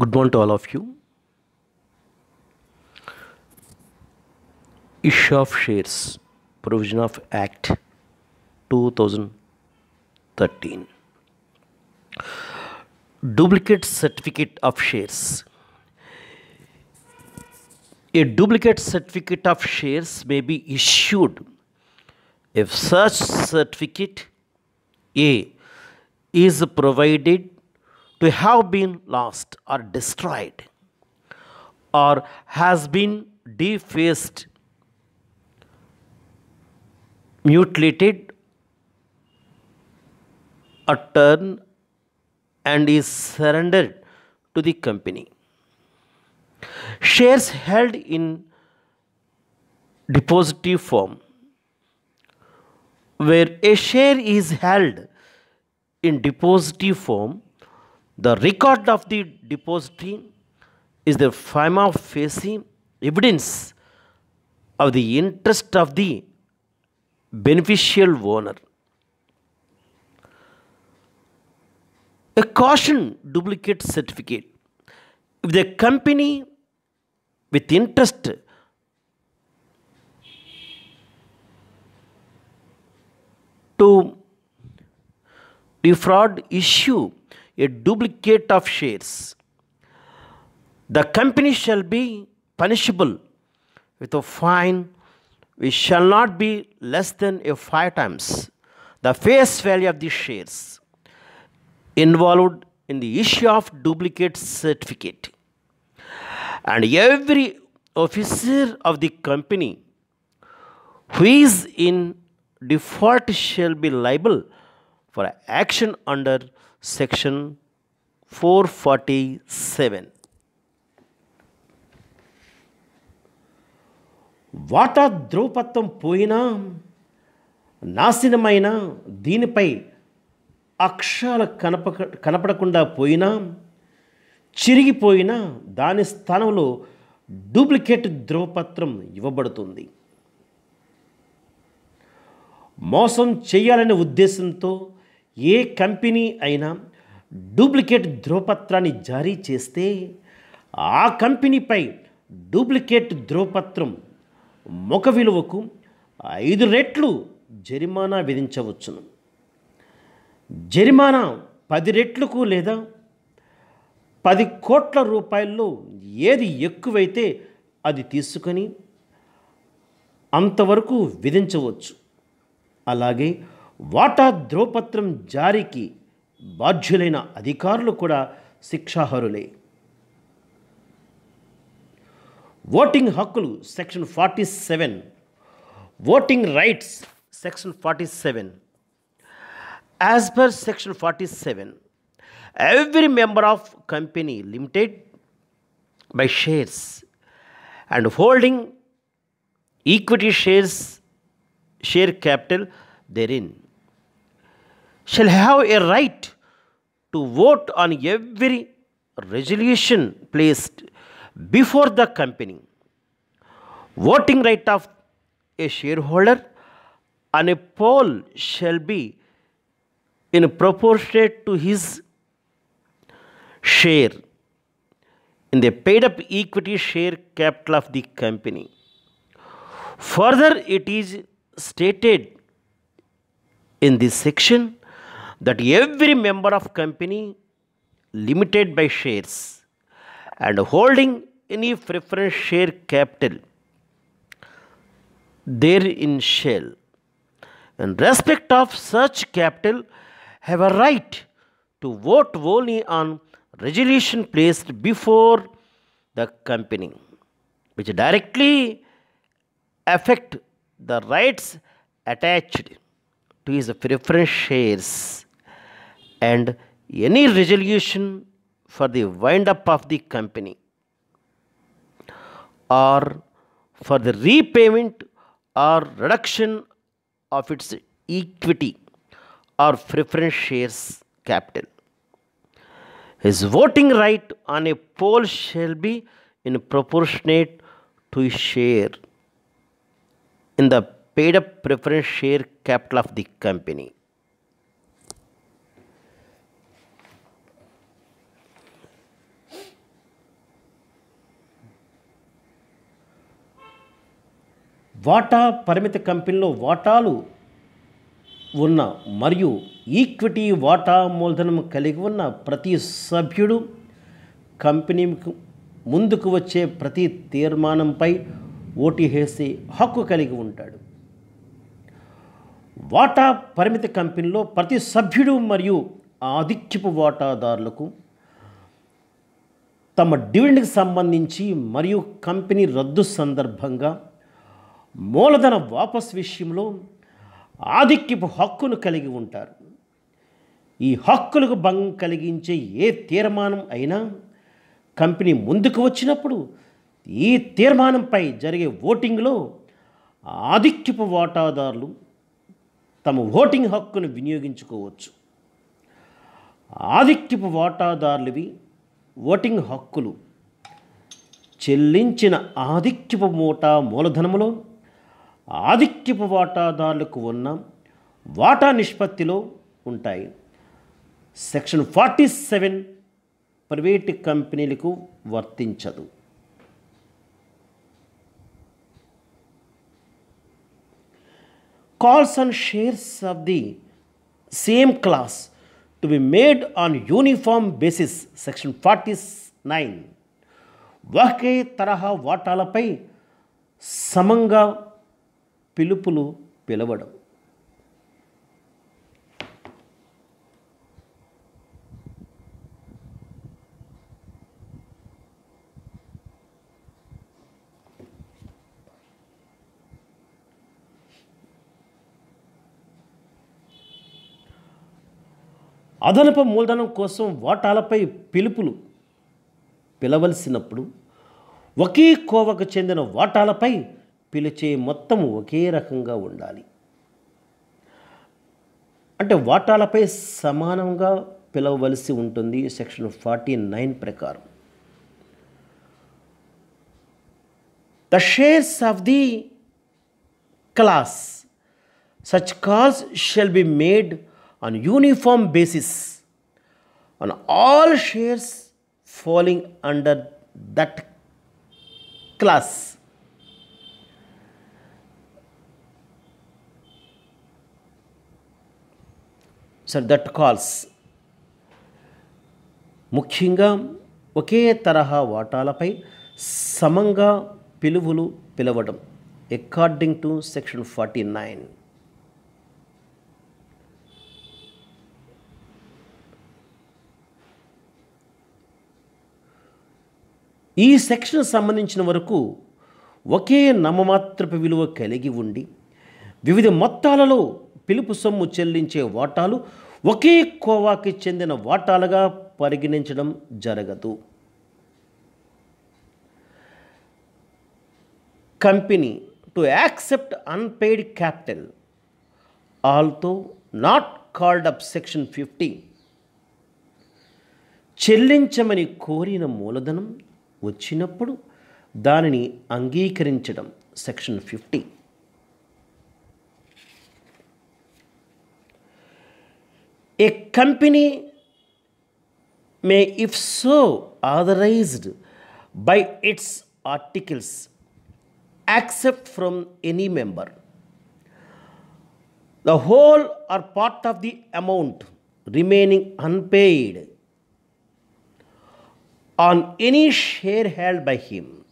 good morning to all of you issue of shares provision of act 2013 duplicate certificate of shares a duplicate certificate of shares may be issued if such certificate a is provided to have been lost or destroyed or has been defaced, mutilated, or and is surrendered to the company. Shares held in depository form where a share is held in depository form the record of the depository is the prima facie evidence of the interest of the beneficial owner. A caution duplicate certificate. If the company with interest to defraud issue a duplicate of shares. The company shall be punishable with a fine which shall not be less than a five times the face value of the shares involved in the issue of duplicate certificate. And every officer of the company who is in default shall be liable for action under section four forty seven వాటా ద్రౌపత్వం పోయినా నాశనమైన దీనిపై అక్షాల కనప కనపడకుండా పోయినా చిరిగిపోయినా దాని స్థానంలో duplicate ధ్రువపత్రం ఇవ్వబడుతుంది మోసం చేయాలనే ఉద్దేశంతో ఏ కంపెనీ అయినా డూప్లికేట్ ధ్రువపత్రాన్ని జారీ చేస్తే ఆ కంపెనీపై డూప్లికేట్ ధ్రువపత్రం ముఖ విలువకు ఐదు రెట్లు జరిమానా విధించవచ్చును జరిమానా పది రెట్లకు లేదా పది కోట్ల రూపాయల్లో ఏది ఎక్కువైతే అది తీసుకొని అంతవరకు విధించవచ్చు అలాగే వాటా ధ్రువపత్రం జారీకి బాధ్యులైన అధికారులు కూడా శిక్షాహరులే ఓటింగ్ హక్కులు section forty seven voting rights section forty seven as per section forty seven every member of company limited by shares and holding equity shares share capital there in shall have a right to vote on every resolution placed before the company. Voting right of a shareholder on a poll shall be in proportionate to his share in the paid up equity share capital of the company. Further, it is stated in this section that every member of company limited by shares and holding any preference share capital therein shall in respect of such capital have a right to vote only on resolution placed before the company which directly affect the rights attached to his preference shares and any resolution for the wind up of the company or for the repayment or reduction of its equity or preference shares capital. His voting right on a poll shall be in proportionate to his share in the paid up preference share capital of the company. వాటా పరిమిత కంపెనీలో వాటాలు ఉన్న మరియు equity వాటా మూలధనం కలిగి ఉన్న ప్రతి సభ్యుడు కంపెనీకి ముందుకు వచ్చే ప్రతి తీర్మానంపై ఓటు వేసే హక్కు కలిగి ఉంటాడు వాటా పరిమిత కంపెనీలో ప్రతి సభ్యుడు మరియు ఆధిక్యపు వాటాదారులకు తమ డివిడెండ్కి సంబంధించి మరియు కంపెనీ రద్దు సందర్భంగా మూలధన వాపస్ విషయంలో ఆధిక్యపు హక్కును కలిగి ఉంటారు ఈ హక్కులకు భంగం కలిగించే ఏ తీర్మానం అయినా కంపెనీ ముందుకు వచ్చినప్పుడు ఈ తీర్మానంపై జరిగే ఓటింగ్లో ఆధిక్యపు వాటాదారులు తమ ఓటింగ్ హక్కును వినియోగించుకోవచ్చు ఆధిక్యపు వాటాదారులవి ఓటింగ్ హక్కులు చెల్లించిన ఆధిక్యపు మూట మూలధనములో ఆధిక్యపు వాటాదారులకు ఉన్న వాటా నిష్పత్తిలో ఉంటాయి సెక్షన్ ఫార్టీ సెవెన్ ప్రైవేటు కంపెనీలకు వర్తించదు calls and shares of the same class to be made on uniform basis section forty nine ఒకే తరహా వాటాలపై సమంగా పిలుపులు పిలవడం అదనపు మూలధనం కోసం వాటాలపై పిలుపులు పిలవలసినప్పుడు ఒకే కోవకు చెందిన వాటాలపై పిలిచే మొత్తం ఒకే రకంగా ఉండాలి అంటే వాటాలపై సమానంగా పిలవవలసి ఉంటుంది సెక్షన్ ఫార్టీ నైన్ ప్రకారం the shares of the class such calls shall be made on uniform basis on all shares following under that class so that calls ముఖ్యంగా ఒకే తరహా వాటాలపై సమంగా పిలువులు పిలవడం according to section forty nine ఈ section సంబంధించిన వరకు ఒకే నమ్మమాత్రపు విలువ కలిగి ఉండి వివిధ మొత్తాలలో పిలుపు సొమ్ము చెల్లించే వాటాలు ఒకే కోవాకి చెందిన వాటాలుగా పరిగణించడం జరగదు company to accept unpaid capital although not called up section fifty చెల్లించమని కోరిన మూలధనం వచ్చినప్పుడు దానిని అంగీకరించడం section fifty A company may, if so authorized by its articles, accept from any member the whole or part of the amount remaining unpaid on any share held by him.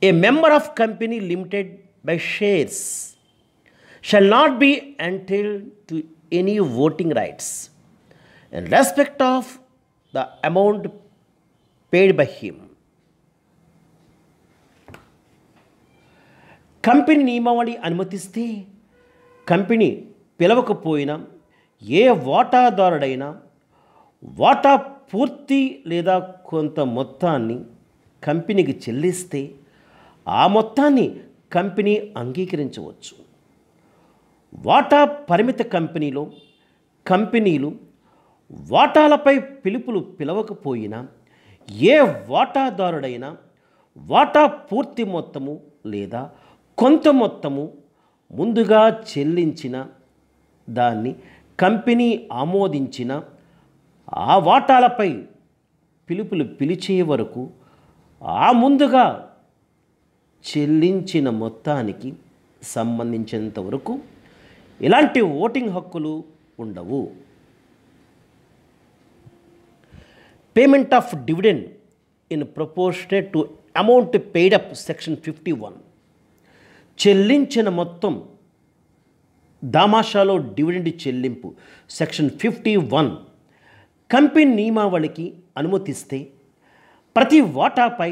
A member of company limited by shares shall not be entitled to any voting rights in respect of the amount paid by him. Company నియమావళి అనుమతిస్తే company పిలవకపోయినా ఏ వాటాదారుడైనా వాటా పూర్తి లేదా కొంత మొత్తాన్ని కంపెనీకి చెల్లిస్తే ఆ మొత్తాన్ని కంపెనీ అంగీకరించవచ్చు వాటా పరిమిత కంపెనీలో కంపెనీలు వాటాలపై పిలుపులు పిలవకపోయినా ఏ వాటాదారుడైనా వాటా పూర్తి మొత్తము లేదా కొంత మొత్తము ముందుగా చెల్లించిన దాన్ని కంపెనీ ఆమోదించిన ఆ వాటాలపై పిలుపులు పిలిచే వరకు ఆ ముందుగా చెల్లించిన మొత్తానికి సంబంధించినంత వరకు ఇలాంటి ఓటింగ్ హక్కులు ఉండవు payment of dividend in proportionate to amount paid up section fifty one చెల్లించిన మొత్తం దామాషాలో డివిడెండ్ చెల్లింపు సెక్షన్ ఫిఫ్టీ వన్ కంపెనీ నియమావళికి అనుమతిస్తే ప్రతి వాటాపై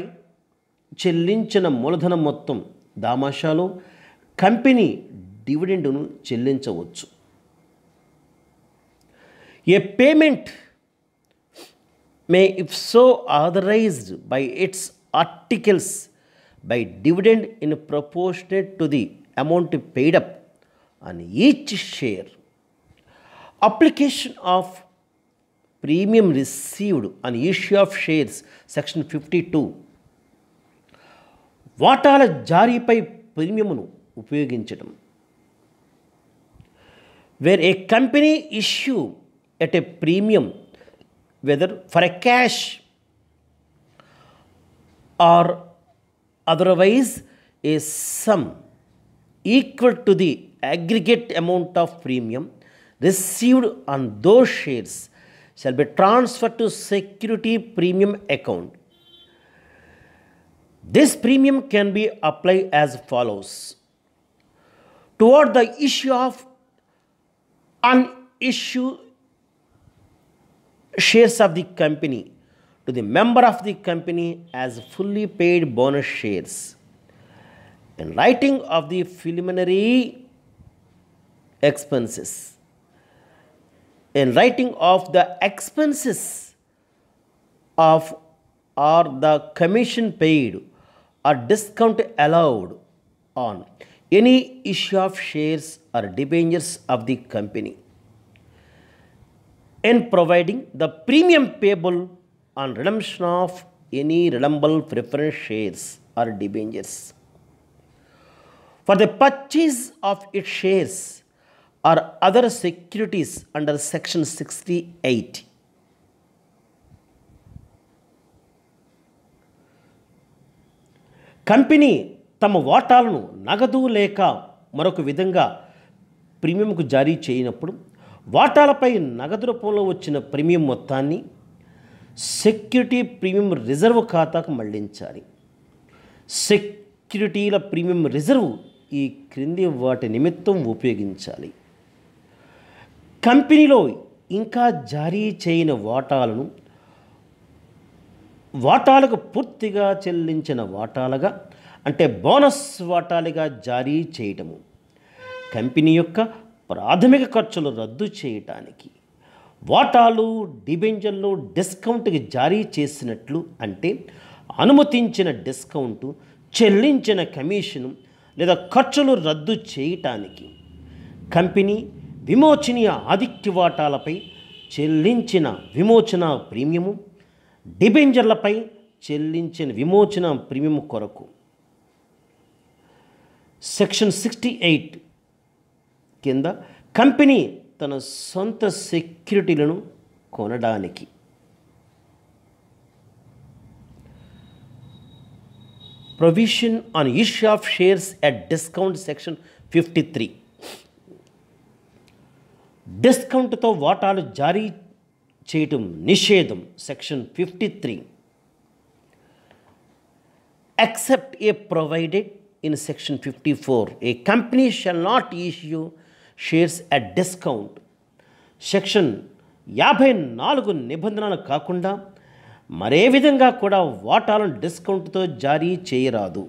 చెల్లించిన మూలధనం మొత్తం దామాషాలో కంపెనీ డివిడెండును చెల్లించవచ్చు a payment may if so authorised by its articles by dividend in proportionate to the amount paid up and each share application of premium received and issue of shares section fifty two వాటాల జారీపై ప్రీమియంను ఉపయోగించడం where a company issue at a premium, whether for a cash or otherwise, a sum equal to the aggregate amount of premium received on those shares shall be transferred to security premium account. This premium can be applied as follows. Toward the issue of on issue shares of the company to the member of the company as fully paid bonus shares. In writing of the preliminary expenses, in writing of the expenses of or the commission paid or discount allowed on any issue of shares or debentures of the company and providing the premium payable on redemption of any redeemable preference shares or debentures for the purchase of its shares or other securities under section 68 company తమ వాటాలను నగదు లేక మరొక విధంగా ప్రీమియంకు జారీ చేయనప్పుడు వాటాలపై నగదు రూపంలో వచ్చిన ప్రీమియం మొత్తాన్ని సెక్యూరిటీ ప్రీమియం రిజర్వ్ ఖాతాకు మళ్లించాలి సెక్యూరిటీల ప్రీమియం రిజర్వ్ ఈ క్రింది వాటి నిమిత్తం ఉపయోగించాలి కంపెనీలో ఇంకా జారీ చేయని వాటాలను వాటాలకు పూర్తిగా చెల్లించిన వాటాలుగా అంటే బోనస్ వాటాలుగా జారీ చేయటము కంపెనీ యొక్క ప్రాథమిక ఖర్చులు రద్దు చేయటానికి వాటాలు డిబెంజర్లు డిస్కౌంట్కి జారీ చేసినట్లు అంటే అనుమతించిన డిస్కౌంటు చెల్లించిన కమిషను లేదా ఖర్చులు రద్దు చేయటానికి కంపెనీ విమోచనీయ ఆధిక్య వాటాలపై చెల్లించిన విమోచన ప్రీమియము డిబెంజర్లపై చెల్లించిన విమోచన ప్రీమియం కొరకు సెక్షన్ సిక్స్టీ ఎయిట్ కింద కంపెనీ తన సొంత సెక్యూరిటీలను కొనడానికి provision on issue of shares at discount section fifty three డిస్కౌంట్తో వాటాలు జారీ చేయటం నిషేధం section fifty three except a provided in section 54 a company shall not issue shares at discount section యాభై నాలుగు నిబంధనలు కాకుండా మరే విధంగా కూడా వాటాలను డిస్కౌంట్తో జారీ చేయరాదు